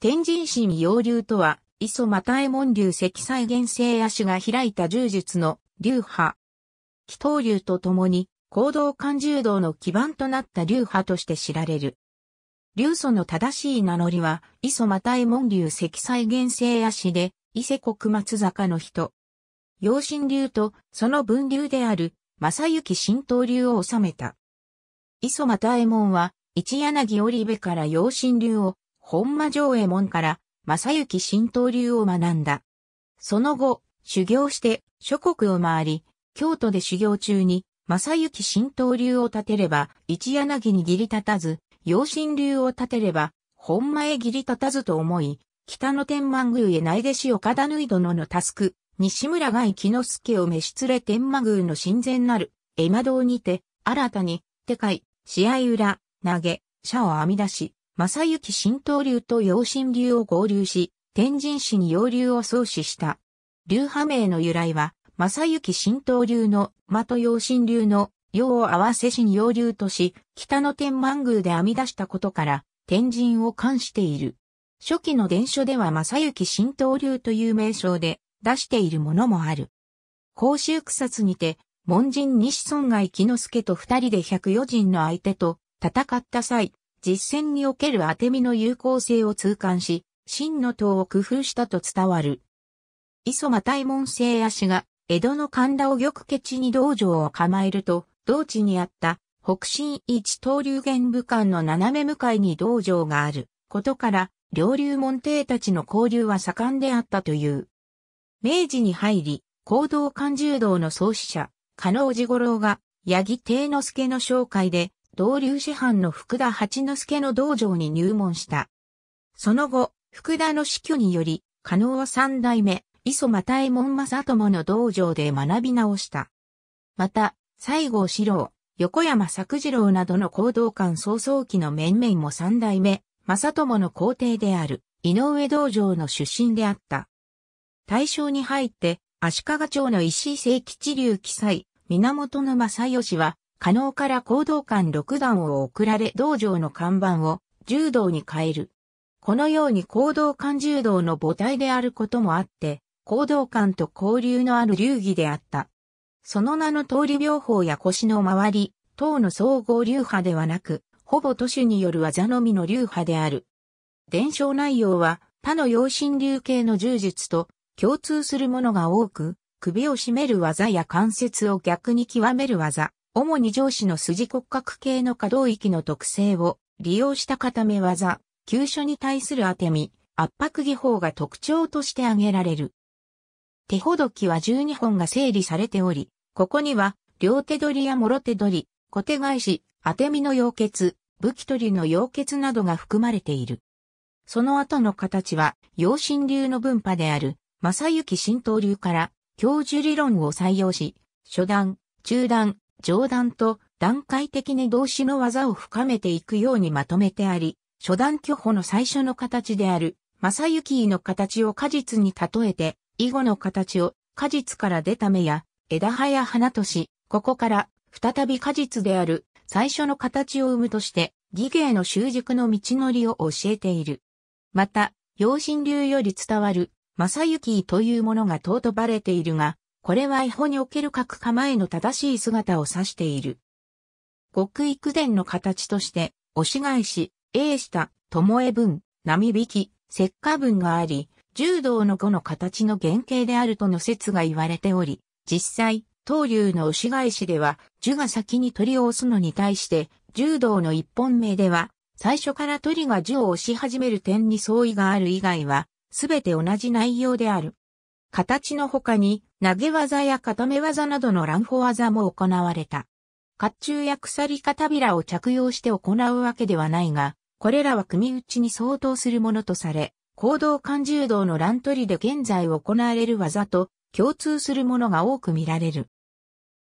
天神神洋流とは、磯又右衛門流積載原生足が開いた柔術の流派。祈祷流と共に、行動感柔道の基盤となった流派として知られる。流祖の正しい名乗りは、磯又右衛門流積載原生足で、伊勢国松坂の人。洋神流と、その分流である、正幸神道流を治めた。磯又右衛門は、一柳織部から洋神流を、本間上衛門から、正幸新道流を学んだ。その後、修行して諸国を回り、京都で修行中に、正幸新道流を立てれば、一柳に義理立たず、養神流を立てれば、本間へ義理立たずと思い、北の天満宮へ内弟子岡田縫殿のタスク、西村外木之助を召し連れ天満宮の神前なる、絵馬堂にて、新たに、手会、試合裏、投げ、社を編み出し、正幸新東流と陽新流を合流し、天神市に陽流を創始した。流派名の由来は、正幸新東流の間と陽新流の陽を合わせ新陽流とし、北の天満宮で編み出したことから、天神を冠している。初期の伝書では正幸新東流という名称で出しているものもある。甲州草津にて、門人西村外木之助と二人で百余人の相手と戦った際、実践における当て身の有効性を痛感し、真の塔を工夫したと伝わる。磯間大門製足が、江戸の神田を玉家地に道場を構えると、同地にあった北進一刀流玄武館の斜め向かいに道場があることから、両流門弟たちの交流は盛んであったという。明治に入り、行動勘柔道の創始者、加納治五郎が、八木定之助の紹介で、同流師範の福田八之助の道場に入門した。その後、福田の死去により、加納は三代目、磯又右衛門正友の道場で学び直した。また、西郷四郎、横山作次郎などの行動官早々期の面々も三代目、正友の皇帝である、井上道場の出身であった。大正に入って、足利町の石井清吉流記載、源正義は、可能から行動官6段を送られ道場の看板を柔道に変える。このように行動官柔道の母体であることもあって、行動官と交流のある流儀であった。その名の通り病法や腰の周り、等の総合流派ではなく、ほぼ都市による技のみの流派である。伝承内容は他の養心流系の柔術と共通するものが多く、首を絞める技や関節を逆に極める技、主に上司の筋骨格系の可動域の特性を利用した固め技、急所に対する当て身、圧迫技法が特徴として挙げられる。手ほどきは12本が整理されており、ここには両手取りや諸手取り、小手返し、当て身の溶血、武器取りの溶血などが含まれている。その後の形は、陽神流の分派である、正幸神道流から、教授理論を採用し、初段、中段、上段と段階的に動詞の技を深めていくようにまとめてあり、初段巨歩の最初の形である、正幸の形を果実に例えて、以後の形を果実から出た芽や枝葉や花とし、ここから再び果実である最初の形を生むとして、義芸の習熟の道のりを教えている。また、養心流より伝わる正幸というものが尊ばれているが、これは違法における各構えの正しい姿を指している。極育伝の形として、押し返し、英下、巴文、波引き、石化文があり、柔道の語の形の原型であるとの説が言われており、実際、東流の押し返しでは、樹が先に鳥を押すのに対して、柔道の一本目では、最初から鳥が樹を押し始める点に相違がある以外は、すべて同じ内容である。形の他に、投げ技や固め技などの乱歩技も行われた。甲冑や鎖片びらを着用して行うわけではないが、これらは組打ちに相当するものとされ、行動感柔道の乱取りで現在行われる技と共通するものが多く見られる。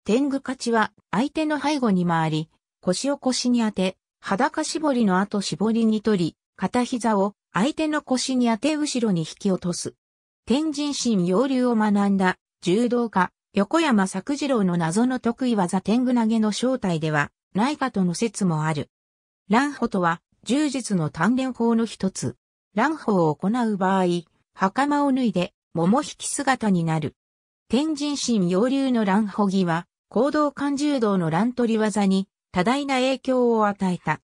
天狗勝ちは相手の背後に回り、腰を腰に当て、裸絞りの後絞りに取り、片膝を相手の腰に当て後ろに引き落とす。天神神洋流を学んだ柔道家横山作次郎の謎の得意技天狗投げの正体ではないかとの説もある。乱歩とは柔術の鍛錬法の一つ。乱歩を行う場合、袴を脱いで桃引き姿になる。天神神洋流の乱歩着は行動感柔道の乱取り技に多大な影響を与えた。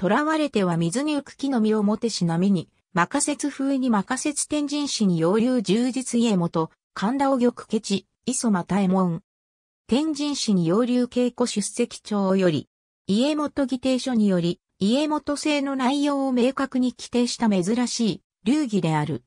囚われては水に浮く木の実をもてしなみに、マカセツ風にマカセツ天神市に洋流充実家元、神田尾玉ケチ、磯又右衛門。天神市に洋流稽古出席帳より、家元議定書により、家元制の内容を明確に規定した珍しい、流儀である。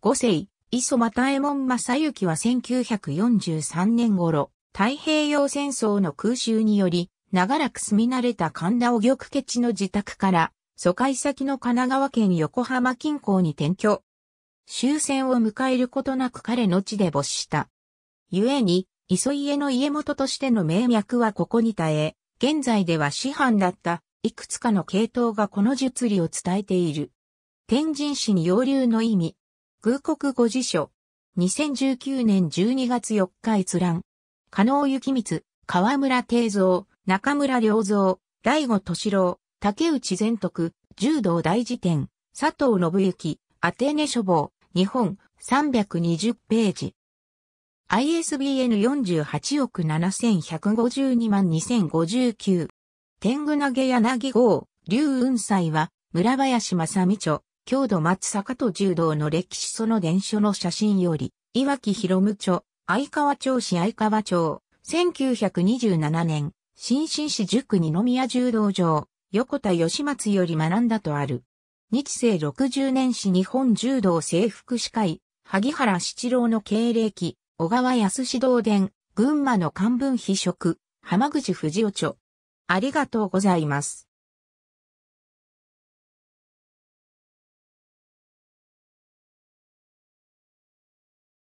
五世、磯又右衛門正幸は1943年頃、太平洋戦争の空襲により、長らく住み慣れた神田尾玉ケチの自宅から、疎開先の神奈川県横浜近郊に転居。終戦を迎えることなく彼の地で没した。故に、磯家の家元としての名脈はここに耐え、現在では師範だったいくつかの系統がこの術理を伝えている。天神市に洋流の意味。空国語辞書。2019年12月4日閲覧。加納幸光、河村定蔵、中村良蔵、大悟敏郎、竹内全徳、柔道大辞典、佐藤信之、アテネ書房、日本、320ページ。ISBN 48億7152万2059。天狗投げ柳号、竜雲斎は、村林正美著、郷土松坂と柔道の歴史その伝書の写真より、岩木博夢著、相川町市相川町、1927年、新進市塾二宮柔道場、横田義松より学んだとある。日生60年史日本柔道制服司会、萩原七郎の経歴、小川康志道伝、群馬の漢文秘職、浜口藤尾著。ありがとうございます。